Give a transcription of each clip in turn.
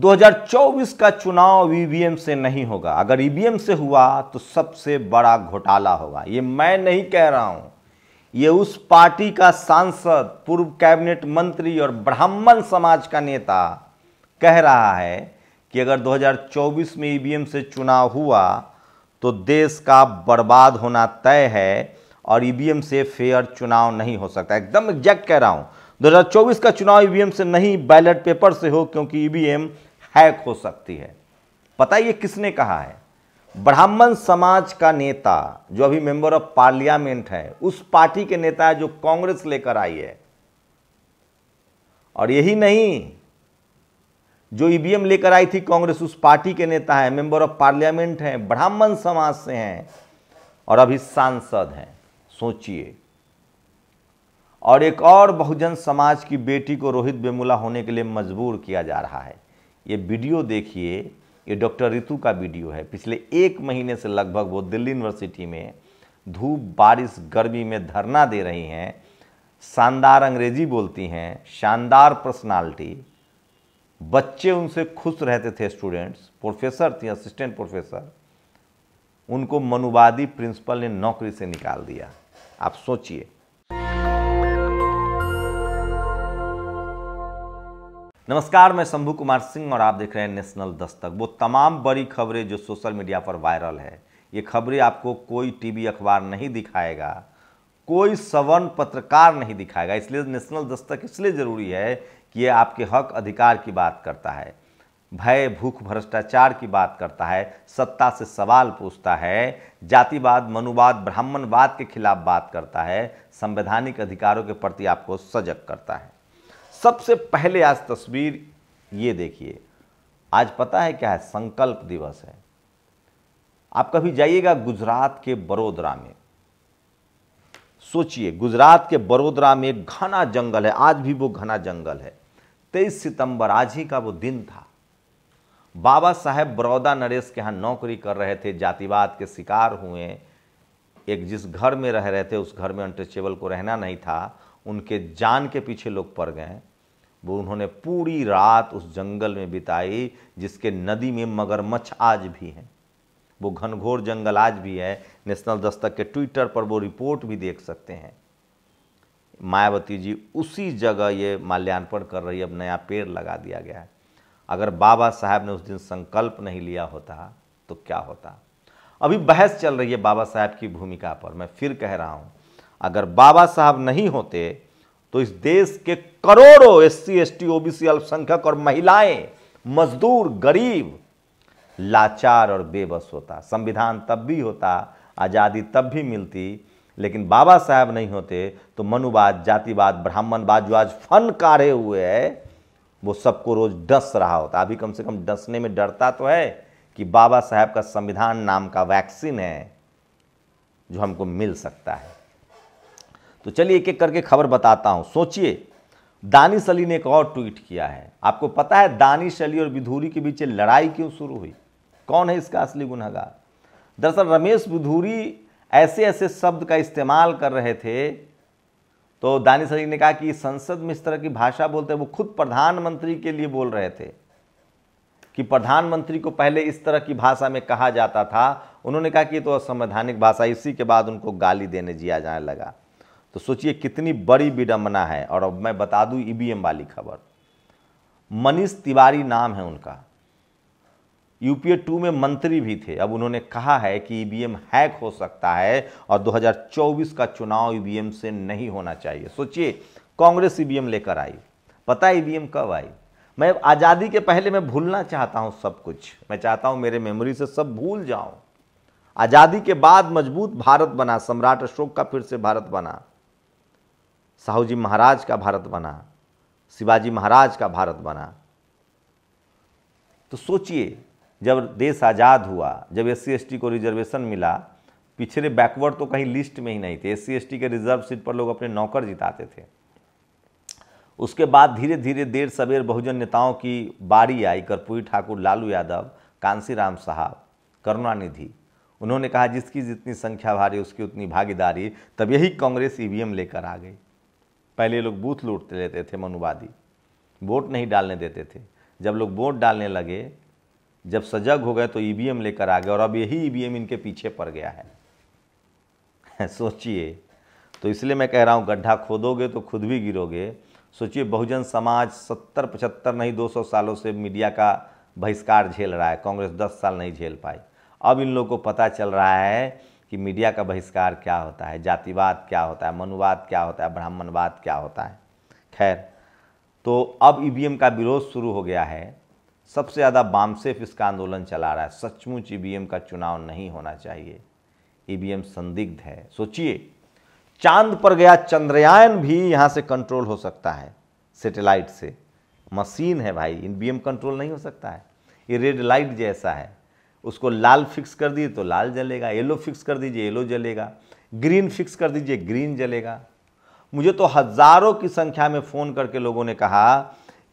2024 का चुनाव ईवीएम से नहीं होगा अगर ईवीएम से हुआ तो सबसे बड़ा घोटाला होगा ये मैं नहीं कह रहा हूं ये उस पार्टी का सांसद पूर्व कैबिनेट मंत्री और ब्राह्मण समाज का नेता कह रहा है कि अगर 2024 में ईवीएम से चुनाव हुआ तो देश का बर्बाद होना तय है और ईवीएम से फेयर चुनाव नहीं हो सकता एकदम एग्जैक्ट कह रहा हूं 2024 का चुनाव ईवीएम से नहीं बैलेट पेपर से हो क्योंकि ईवीएम हैक हो सकती है पता ये किसने कहा है ब्राह्मण समाज का नेता जो अभी मेंबर ऑफ पार्लियामेंट है उस पार्टी के नेता है जो कांग्रेस लेकर आई है और यही नहीं जो ईवीएम लेकर आई थी कांग्रेस उस पार्टी के नेता है मेंबर ऑफ पार्लियामेंट हैं ब्राह्मण समाज से हैं और अभी सांसद हैं सोचिए और एक और बहुजन समाज की बेटी को रोहित बेमुला होने के लिए मजबूर किया जा रहा है ये वीडियो देखिए ये डॉक्टर ऋतु का वीडियो है पिछले एक महीने से लगभग वो दिल्ली यूनिवर्सिटी में धूप बारिश गर्मी में धरना दे रही हैं शानदार अंग्रेजी बोलती हैं शानदार पर्सनालिटी बच्चे उनसे खुश रहते थे स्टूडेंट्स प्रोफेसर थी असिस्टेंट प्रोफेसर उनको मनुवादी प्रिंसिपल ने नौकरी से निकाल दिया आप सोचिए नमस्कार मैं शंभू कुमार सिंह और आप देख रहे हैं नेशनल दस्तक वो तमाम बड़ी खबरें जो सोशल मीडिया पर वायरल है ये खबरें आपको कोई टीवी अखबार नहीं दिखाएगा कोई सवर्ण पत्रकार नहीं दिखाएगा इसलिए नेशनल दस्तक इसलिए ज़रूरी है कि ये आपके हक अधिकार की बात करता है भय भूख भ्रष्टाचार की बात करता है सत्ता से सवाल पूछता है जातिवाद मनुवाद ब्राह्मणवाद के खिलाफ बात करता है संवैधानिक अधिकारों के प्रति आपको सजग करता है सबसे पहले आज तस्वीर ये देखिए आज पता है क्या है संकल्प दिवस है आप कभी जाइएगा गुजरात के बड़ोदरा में सोचिए गुजरात के बड़ोदरा में घना जंगल है आज भी वो घना जंगल है तेईस सितंबर आज ही का वो दिन था बाबा साहेब बड़ौदा नरेश के यहाँ नौकरी कर रहे थे जातिवाद के शिकार हुए एक जिस घर में रह रहे थे उस घर में अनटचेबल को रहना नहीं था उनके जान के पीछे लोग पड़ गए वो उन्होंने पूरी रात उस जंगल में बिताई जिसके नदी में मगरमच्छ आज भी हैं वो घनघोर जंगल आज भी है नेशनल दस्तक के ट्विटर पर वो रिपोर्ट भी देख सकते हैं मायावती जी उसी जगह ये माल्यार्पण कर रही है अब नया पेड़ लगा दिया गया है अगर बाबा साहब ने उस दिन संकल्प नहीं लिया होता तो क्या होता अभी बहस चल रही है बाबा साहब की भूमिका पर मैं फिर कह रहा हूँ अगर बाबा साहब नहीं होते तो इस देश के करोड़ों S C S T OBC अल्पसंख्यक और महिलाएं मजदूर गरीब लाचार और बेबस होता संविधान तब भी होता आज़ादी तब भी मिलती लेकिन बाबा साहब नहीं होते तो मनुवाद जातिवाद ब्राह्मणवाद जो आज फन काढ़े हुए है वो सबको रोज डस रहा होता अभी कम से कम डसने में डरता तो है कि बाबा साहब का संविधान नाम का वैक्सीन है जो हमको मिल सकता है तो चलिए एक एक करके खबर बताता हूँ सोचिए दानिश अली ने एक और ट्वीट किया है आपको पता है दानिश अली और विधूरी के बीच लड़ाई क्यों शुरू हुई कौन है इसका असली गुनहगार दरअसल रमेश विधूरी ऐसे ऐसे शब्द का इस्तेमाल कर रहे थे तो दानिश अली ने कहा कि संसद में इस तरह की भाषा बोलते हैं वो खुद प्रधानमंत्री के लिए बोल रहे थे कि प्रधानमंत्री को पहले इस तरह की भाषा में कहा जाता था उन्होंने कहा कि ये तो असंवैधानिक भाषा इसी के बाद उनको गाली देने जिया जाने लगा तो सोचिए कितनी बड़ी विडंबना है और अब मैं बता दूं ईवीएम वाली खबर मनीष तिवारी नाम है उनका यूपीए टू में मंत्री भी थे अब उन्होंने कहा है कि ईवीएम हैक हो सकता है और 2024 का चुनाव ईवीएम से नहीं होना चाहिए सोचिए कांग्रेस ईवीएम लेकर आई पता ईवीएम कब आई मैं आज़ादी के पहले मैं भूलना चाहता हूं सब कुछ मैं चाहता हूं मेरे मेमोरी से सब भूल जाऊं आज़ादी के बाद मजबूत भारत बना सम्राट अशोक का फिर से भारत बना साहू जी महाराज का भारत बना शिवाजी महाराज का भारत बना तो सोचिए जब देश आज़ाद हुआ जब एस सी को रिजर्वेशन मिला पिछड़े बैकवर्ड तो कहीं लिस्ट में ही नहीं थे एस सी के रिजर्व सीट पर लोग अपने नौकर जिताते थे उसके बाद धीरे धीरे देर सवेर बहुजन नेताओं की बारी आई कर्पूरी ठाकुर लालू यादव कांसीराम साहब करुणानिधि उन्होंने कहा जिसकी जितनी संख्या भारी उसकी उतनी भागीदारी तब यही कांग्रेस ईवीएम लेकर आ गई पहले लोग बूथ लूट लेते थे मनुवादी वोट नहीं डालने देते थे जब लोग वोट डालने लगे जब सजग हो गए तो ई लेकर आ गए और अब यही ई इनके पीछे पड़ गया है सोचिए तो इसलिए मैं कह रहा हूँ गड्ढा खोदोगे तो खुद भी गिरोगे सोचिए बहुजन समाज सत्तर पचहत्तर नहीं दो सौ सालों से मीडिया का बहिष्कार झेल रहा है कांग्रेस दस साल नहीं झेल पाई अब इन लोगों को पता चल रहा है कि मीडिया का बहिष्कार क्या होता है जातिवाद क्या होता है मनुवाद क्या होता है ब्राह्मणवाद क्या होता है खैर तो अब ई e का विरोध शुरू हो गया है सबसे ज़्यादा बामसेफ इसका आंदोलन चला रहा है सचमुच ई e का चुनाव नहीं होना चाहिए ई e संदिग्ध है सोचिए चांद पर गया चंद्रयान भी यहाँ से कंट्रोल हो सकता है सेटेलाइट से मशीन है भाई इन बी कंट्रोल नहीं हो सकता है ये रेड लाइट जैसा है उसको लाल फिक्स कर दिए तो लाल जलेगा येलो फिक्स कर दीजिए येलो जलेगा ग्रीन फिक्स कर दीजिए ग्रीन जलेगा मुझे तो हज़ारों की संख्या में फ़ोन करके लोगों ने कहा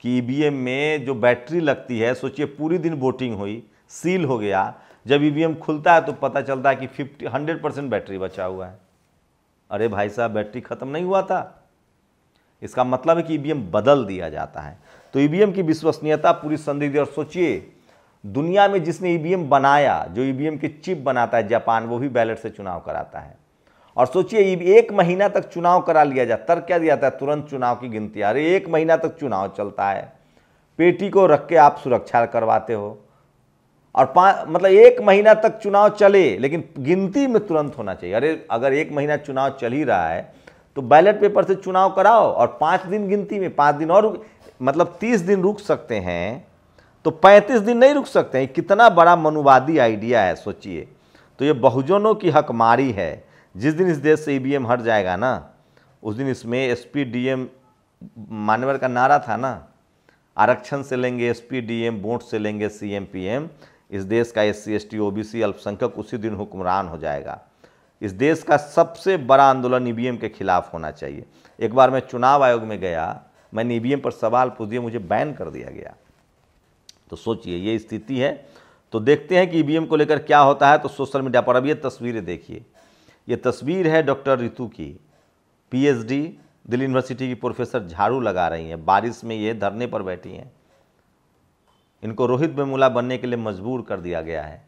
कि ई e में जो बैटरी लगती है सोचिए पूरी दिन वोटिंग हुई सील हो गया जब ई e खुलता है तो पता चलता है कि फिफ्टी हंड्रेड परसेंट बैटरी बचा हुआ है अरे भाई साहब बैटरी ख़त्म नहीं हुआ था इसका मतलब है कि ई e बदल दिया जाता है तो ई की विश्वसनीयता पूरी संदिग्ध और सोचिए दुनिया में जिसने ईवीएम e बनाया जो ईवीएम e के चिप बनाता है जापान वो भी बैलेट से चुनाव कराता है और सोचिए e एक महीना तक चुनाव करा लिया जाता तर्क क्या दिया जाता है तुरंत चुनाव की गिनती अरे एक महीना तक चुनाव चलता है पेटी को रख के आप सुरक्षा करवाते हो और पाँच मतलब एक महीना तक चुनाव चले लेकिन गिनती में तुरंत होना चाहिए अरे अगर एक महीना चुनाव चल ही रहा है तो बैलेट पेपर से चुनाव कराओ और पाँच दिन गिनती में पाँच दिन और मतलब तीस दिन रुक सकते हैं तो 35 दिन नहीं रुक सकते हैं कितना बड़ा मनुवादी आइडिया है सोचिए तो ये बहुजनों की हकमारी है जिस दिन इस देश से ई e हट जाएगा ना उस दिन इसमें एस पी डी एम का नारा था ना आरक्षण से लेंगे एस पी डी एम से लेंगे सी एम पी एम इस देश का S C S T O B C अल्पसंख्यक उसी दिन हुक्मरान हो जाएगा इस देश का सबसे बड़ा आंदोलन ई e के खिलाफ होना चाहिए एक बार मैं चुनाव आयोग में गया मैंने ई e पर सवाल पूछ दिया मुझे बैन कर दिया गया तो सोचिए ये स्थिति है तो देखते हैं कि ई को लेकर क्या होता है तो सोशल मीडिया पर अब ये तस्वीरें देखिए ये तस्वीर है डॉक्टर रितु की पीएचडी दिल्ली यूनिवर्सिटी की प्रोफेसर झाड़ू लगा रही हैं बारिश में ये धरने पर बैठी हैं इनको रोहित बेमूला बनने के लिए मजबूर कर दिया गया है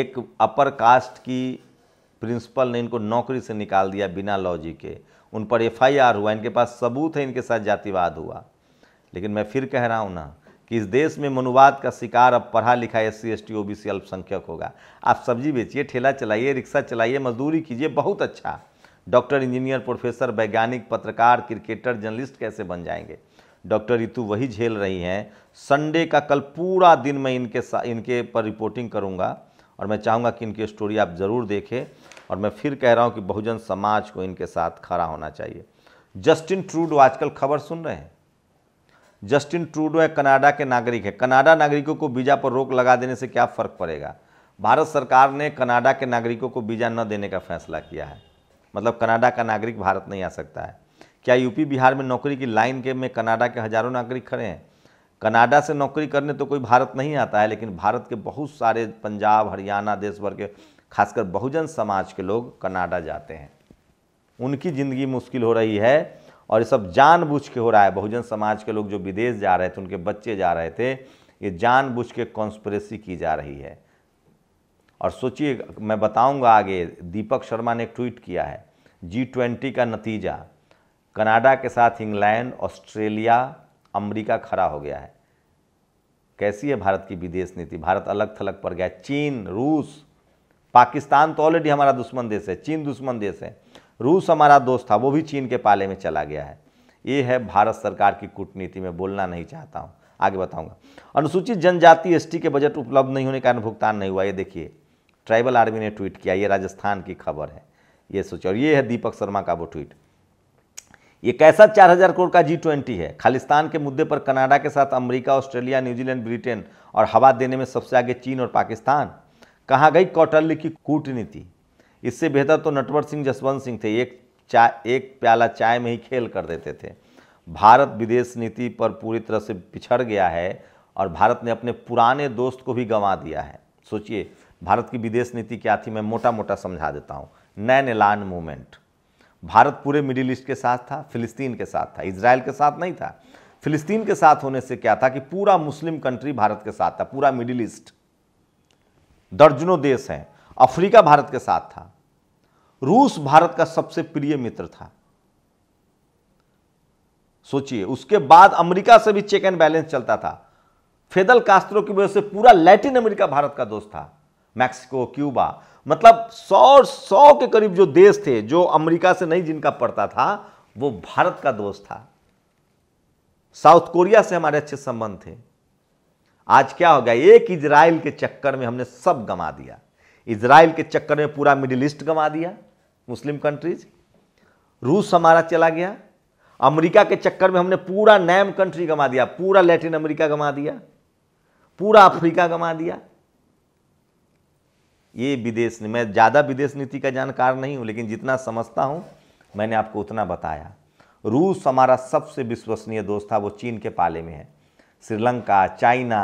एक अपर कास्ट की प्रिंसिपल ने इनको नौकरी से निकाल दिया बिना लॉजी के उन पर एफआईआर हुआ इनके पास सबूत है इनके साथ जातिवाद हुआ लेकिन मैं फिर कह रहा हूँ ना कि इस देश में मनुवाद का शिकार अब पढ़ा लिखा S C S T O B C अल्पसंख्यक होगा आप सब्जी बेचिए ठेला चलाइए रिक्शा चलाइए मजदूरी कीजिए बहुत अच्छा डॉक्टर इंजीनियर प्रोफेसर वैज्ञानिक पत्रकार क्रिकेटर जर्नलिस्ट कैसे बन जाएंगे डॉक्टर ऋतु वही झेल रही हैं संडे का कल पूरा दिन मैं इनके इनके पर रिपोर्टिंग करूँगा और मैं चाहूँगा कि इनकी स्टोरी आप ज़रूर देखें और मैं फिर कह रहा हूँ कि बहुजन समाज को इनके साथ खड़ा होना चाहिए जस्टिन ट्रूडो आजकल खबर सुन रहे हैं जस्टिन ट्रूडो है कनाडा के नागरिक है कनाडा नागरिकों को वीज़ा पर रोक लगा देने से क्या फ़र्क पड़ेगा भारत सरकार ने कनाडा के नागरिकों को वीज़ा न देने का फैसला किया है मतलब कनाडा का नागरिक भारत नहीं आ सकता है क्या यूपी बिहार में नौकरी की लाइन के में कनाडा के हज़ारों नागरिक खड़े हैं कनाडा से नौकरी करने तो कोई भारत नहीं आता है लेकिन भारत के बहुत सारे पंजाब हरियाणा देश भर के खासकर बहुजन समाज के लोग कनाडा जाते हैं उनकी ज़िंदगी मुश्किल हो रही है और ये सब जानबूझ के हो रहा है बहुजन समाज के लोग जो विदेश जा रहे थे उनके बच्चे जा रहे थे ये जानबूझ के कॉन्स्परेसी की जा रही है और सोचिए मैं बताऊंगा आगे दीपक शर्मा ने एक ट्वीट किया है जी ट्वेंटी का नतीजा कनाडा के साथ इंग्लैंड ऑस्ट्रेलिया अमेरिका खड़ा हो गया है कैसी है भारत की विदेश नीति भारत अलग थलग पड़ गया चीन रूस पाकिस्तान तो ऑलरेडी हमारा दुश्मन देश है चीन दुश्मन देश है रूस हमारा दोस्त था वो भी चीन के पाले में चला गया है ये है भारत सरकार की कूटनीति में बोलना नहीं चाहता हूँ आगे बताऊंगा अनुसूचित जनजाति एसटी के बजट उपलब्ध नहीं होने के कारण भुगतान नहीं हुआ ये देखिए ट्राइबल आर्मी ने ट्वीट किया ये राजस्थान की खबर है ये सोचो और ये है दीपक शर्मा का वो ट्वीट ये कैसा 4000 करोड़ का जी ट्वेंटी है खालिस्तान के मुद्दे पर कनाडा के साथ अमेरिका ऑस्ट्रेलिया न्यूजीलैंड ब्रिटेन और हवा देने में सबसे आगे चीन और पाकिस्तान कहाँ गई कौटल्य की कूटनीति इससे बेहतर तो नटवर सिंह जसवंत सिंह थे एक चाय एक प्याला चाय में ही खेल कर देते थे भारत विदेश नीति पर पूरी तरह से पिछड़ गया है और भारत ने अपने पुराने दोस्त को भी गंवा दिया है सोचिए भारत की विदेश नीति क्या थी मैं मोटा मोटा समझा देता हूँ नैन एलान मूवमेंट भारत पूरे मिडिल ईस्ट के साथ था फिलिस्तीन के साथ था इसराइल के साथ नहीं था फिलिस्तीन के साथ होने से क्या था कि पूरा मुस्लिम कंट्री भारत के साथ था पूरा मिडिल ईस्ट दर्जनों देश हैं अफ्रीका भारत के साथ था रूस भारत का सबसे प्रिय मित्र था सोचिए उसके बाद अमेरिका से भी चेक एंड बैलेंस चलता था फेदल कास्त्रो की वजह से पूरा लैटिन अमेरिका भारत का दोस्त था मैक्सिको क्यूबा मतलब सौ सौ के करीब जो देश थे जो अमेरिका से नहीं जिनका पड़ता था वो भारत का दोस्त था साउथ कोरिया से हमारे अच्छे संबंध थे आज क्या हो गया एक इजराइल के चक्कर में हमने सब गमा दिया इसराइल के चक्कर में पूरा मिडिल ईस्ट गंवा दिया मुस्लिम कंट्रीज रूस हमारा चला गया अमेरिका के चक्कर में हमने पूरा नैम कंट्री गंवा दिया पूरा लैटिन अमेरिका गंवा दिया पूरा अफ्रीका गंवा दिया ये विदेश मैं ज़्यादा विदेश नीति का जानकार नहीं हूँ लेकिन जितना समझता हूँ मैंने आपको उतना बताया रूस हमारा सबसे विश्वसनीय दोस्त था वो चीन के पाले में है श्रीलंका चाइना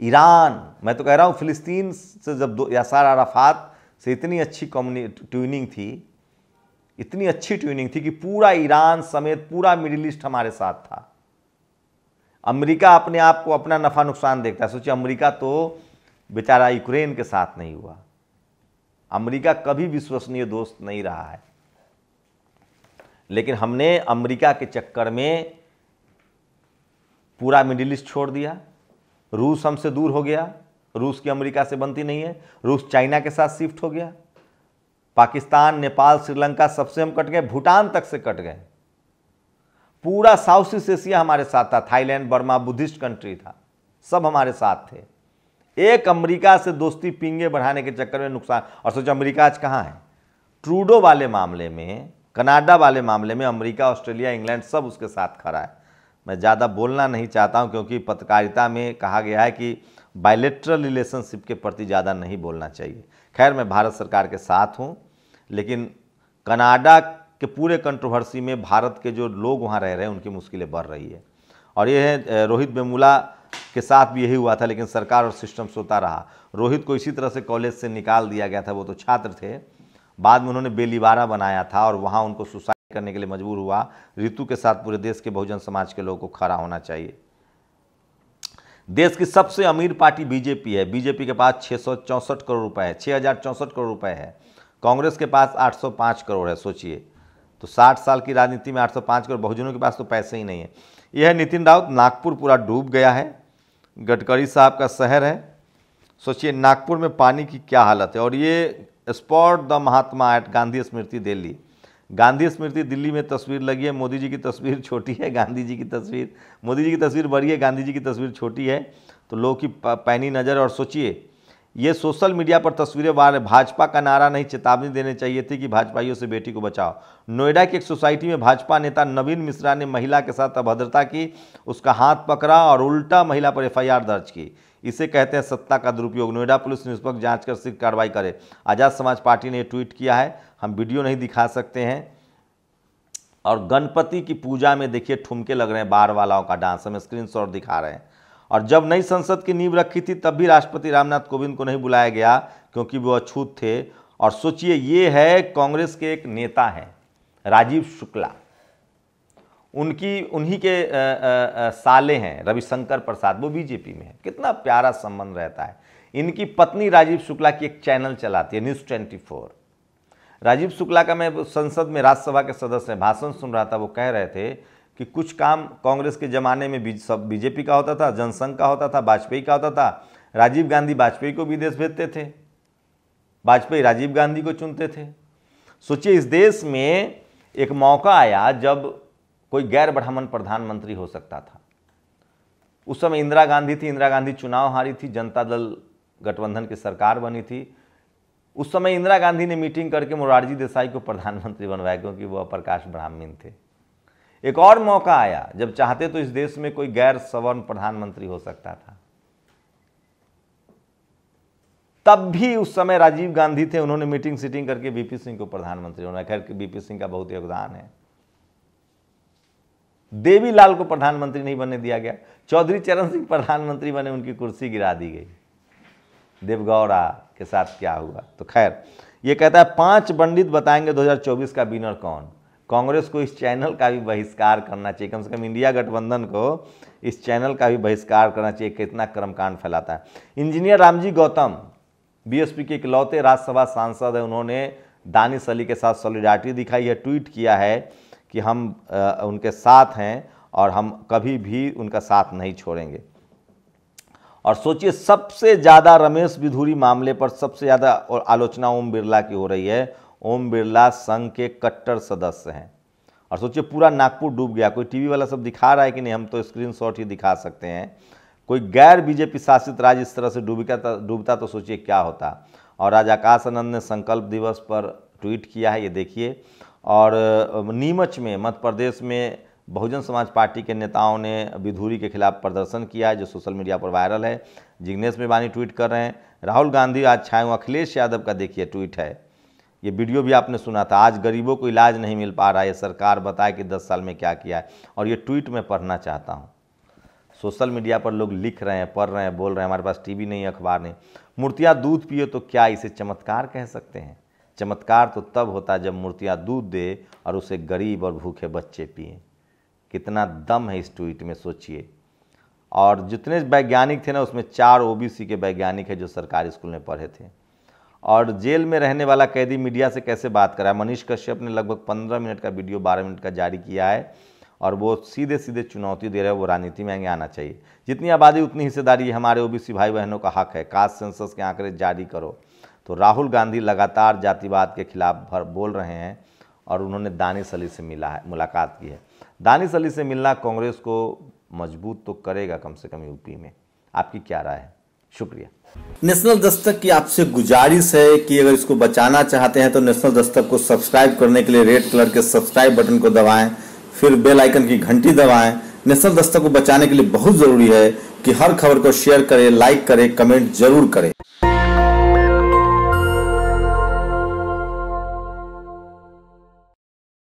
ईरान मैं तो कह रहा हूँ फिलिस्तीन से जब दो यासार अराफात से इतनी अच्छी कम्युनि ट्यूनिंग थी इतनी अच्छी ट्यूनिंग थी कि पूरा ईरान समेत पूरा मिडिल ईस्ट हमारे साथ था अमेरिका अपने आप को अपना नफ़ा नुकसान देखता है सोचिए अमेरिका तो बेचारा यूक्रेन के साथ नहीं हुआ अमेरिका कभी विश्वसनीय दोस्त नहीं रहा है लेकिन हमने अमेरिका के चक्कर में पूरा मिडिल ईस्ट छोड़ दिया रूस हमसे दूर हो गया रूस की अमेरिका से बनती नहीं है रूस चाइना के साथ शिफ्ट हो गया पाकिस्तान नेपाल श्रीलंका सबसे हम कट गए भूटान तक से कट गए पूरा साउथ ईस्ट एशिया हमारे साथ था थाईलैंड बर्मा बुद्धिस्ट कंट्री था सब हमारे साथ थे एक अमेरिका से दोस्ती पिंगे बढ़ाने के चक्कर में नुकसान और सोचो अमेरिका आज कहाँ है ट्रूडो वाले मामले में कनाडा वाले मामले में अमेरिका ऑस्ट्रेलिया इंग्लैंड सब उसके साथ खड़ा है मैं ज़्यादा बोलना नहीं चाहता हूँ क्योंकि पत्रकारिता में कहा गया है कि बायलेटरल रिलेशनशिप के प्रति ज़्यादा नहीं बोलना चाहिए खैर मैं भारत सरकार के साथ हूँ लेकिन कनाडा के पूरे कंट्रोवर्सी में भारत के जो लोग वहाँ रह रहे हैं उनकी मुश्किलें बढ़ रही है और ये है रोहित बेमूला के साथ भी यही हुआ था लेकिन सरकार और सिस्टम सोता रहा रोहित को इसी तरह से कॉलेज से निकाल दिया गया था वो तो छात्र थे बाद में उन्होंने बेलीबारा बनाया था और वहाँ उनको सुसाइड करने के लिए मजबूर हुआ ऋतु के साथ पूरे देश के बहुजन समाज के लोगों को खड़ा होना चाहिए देश की सबसे अमीर पार्टी बीजेपी है बीजेपी के पास छः करोड़ रुपए है छः करोड़ रुपए है कांग्रेस के पास 805 करोड़ है सोचिए तो 60 साल की राजनीति में 805 करोड़ बहुजनों के पास तो पैसे ही नहीं है यह है नितिन राउत नागपुर पूरा डूब गया है गडकरी साहब का शहर है सोचिए नागपुर में पानी की क्या हालत है और ये spot the Mahatma at Gandhi Smriti Delhi Gandhi Smriti Delhi में तस्वीर लगी है मोदी जी की तस्वीर छोटी है गांधी जी की तस्वीर मोदी जी की तस्वीर बड़ी है गांधी जी की तस्वीर छोटी है तो लोग की पैनी नज़र और सोचिए ये सोशल मीडिया पर तस्वीरें वार भाजपा का नारा नहीं चेतावनी देने चाहिए थी कि भाजपाइयों से बेटी को बचाओ नोएडा की एक सोसाइटी में भाजपा नेता नवीन मिश्रा ने महिला के साथ अभद्रता की उसका हाथ पकड़ा और उल्टा महिला पर एफआईआर दर्ज की इसे कहते हैं सत्ता का दुरुपयोग नोएडा पुलिस निष्पक्ष जांच कर सिर्फ कार्रवाई करे आज़ाद समाज पार्टी ने ट्वीट किया है हम वीडियो नहीं दिखा सकते हैं और गणपति की पूजा में देखिए ठुमके लग रहे हैं बाहर वालाओं का डांस हम स्क्रीन दिखा रहे हैं और जब नई संसद की नींव रखी थी तब भी राष्ट्रपति रामनाथ कोविंद को नहीं बुलाया गया क्योंकि वो अछूत थे और सोचिए ये है कांग्रेस के एक नेता हैं राजीव शुक्ला उनकी उन्हीं के आ, आ, आ, साले हैं रविशंकर प्रसाद वो बीजेपी में है कितना प्यारा संबंध रहता है इनकी पत्नी राजीव शुक्ला की एक चैनल चलाती है news twenty four Rajiv Shukla का मैं संसद में राज्यसभा के सदस्य भाषण सुन रहा था वो कह रहे थे कि कुछ काम कांग्रेस के ज़माने में बीज, सब बीजेपी का होता था जनसंघ का होता था वाजपेयी का होता था राजीव गांधी वाजपेयी को विदेश भेजते थे वाजपेयी राजीव गांधी को चुनते थे सोचिए इस देश में एक मौका आया जब कोई गैर ब्राह्मण प्रधानमंत्री हो सकता था उस समय इंदिरा गांधी थी इंदिरा गांधी चुनाव हारी थी जनता दल गठबंधन की सरकार बनी थी उस समय इंदिरा गांधी ने मीटिंग करके मोरारजी देसाई को प्रधानमंत्री बनवाया क्योंकि वह प्रकाश ब्राह्मीण थे एक और मौका आया जब चाहते तो इस देश में कोई गैर सवर्ण प्रधानमंत्री हो सकता था तब भी उस समय राजीव गांधी थे उन्होंने मीटिंग सीटिंग करके बीपी सिंह को प्रधानमंत्री बनाया खैर बीपी सिंह का बहुत योगदान है देवीलाल को प्रधानमंत्री नहीं बनने दिया गया चौधरी चरण सिंह प्रधानमंत्री बने उनकी कुर्सी गिरा दी गई देवगौड़ा के साथ क्या हुआ तो खैर ये कहता है पांच पंडित बताएंगे 2024 का विनर कौन कांग्रेस को इस चैनल का भी बहिष्कार करना चाहिए कम से कम इंडिया गठबंधन को इस चैनल का भी बहिष्कार करना चाहिए कितना कर्मकांड फैलाता है इंजीनियर रामजी गौतम बीएसपी के इकलौते राज्यसभा सांसद हैं उन्होंने दानिश अली के साथ सॉलिडारिटी दिखाई है ट्वीट किया है कि हम उनके साथ हैं और हम कभी भी उनका साथ नहीं छोड़ेंगे और सोचिए सबसे ज़्यादा रमेश विधूरी मामले पर सबसे ज़्यादा आलोचना ओम बिरला की हो रही है ओम बिरला संघ के कट्टर सदस्य हैं और सोचिए पूरा नागपुर डूब गया कोई टीवी वाला सब दिखा रहा है कि नहीं हम तो स्क्रीनशॉट ही दिखा सकते हैं कोई गैर बीजेपी शासित राज्य इस तरह से डूबता डूबता तो सोचिए क्या होता और आज आकाश आनंद ने संकल्प दिवस पर ट्वीट किया है ये देखिए और नीमच में मध्य प्रदेश में बहुजन समाज पार्टी के नेताओं ने विधूरी के खिलाफ प्रदर्शन किया है जो सोशल मीडिया पर वायरल है जिग्नेश मेवानी ट्वीट कर रहे हैं राहुल गांधी आज छाए अखिलेश यादव का देखिए ट्वीट है ये वीडियो भी आपने सुना था आज गरीबों को इलाज नहीं मिल पा रहा है सरकार बताए कि 10 साल में क्या किया है और ये ट्वीट मैं पढ़ना चाहता हूँ सोशल मीडिया पर लोग लिख रहे हैं पढ़ रहे हैं बोल रहे हैं हमारे पास टीवी नहीं अखबार नहीं मूर्तियाँ दूध पिए तो क्या इसे चमत्कार कह सकते हैं चमत्कार तो तब होता है जब मूर्तियाँ दूध दे और उसे गरीब और भूखे बच्चे पिए कितना दम है इस ट्वीट में सोचिए और जितने वैज्ञानिक थे ना उसमें चार ओबीसी के वैज्ञानिक है जो सरकारी स्कूल में पढ़े थे और जेल में रहने वाला कैदी मीडिया से कैसे बात करा मनीष कश्यप ने लगभग पंद्रह मिनट का वीडियो बारह मिनट का जारी किया है और वो सीधे सीधे चुनौती दे रहे हैं वो राजनीति में आगे आना चाहिए जितनी आबादी उतनी हिस्सेदारी हमारे ओबीसी भाई बहनों का हक है कास्ट सेंसस के आंकड़े जारी करो तो राहुल गांधी लगातार जातिवाद के खिलाफ भर बोल रहे हैं और उन्होंने दानिश अली से मिला है मुलाकात की है दानिश अली से मिलना कांग्रेस को मजबूत तो करेगा कम से कम यूपी में आपकी क्या राय है शुक्रिया नेशनल दस्तक की आपसे गुजारिश है कि अगर इसको बचाना चाहते हैं तो नेशनल दस्तक को सब्सक्राइब करने के लिए रेड कलर के सब्सक्राइब बटन को दबाएं फिर बेल आइकन की घंटी दबाएं नेशनल दस्तक को बचाने के लिए बहुत ज़रूरी है कि हर खबर को शेयर करें लाइक करें कमेंट जरूर करें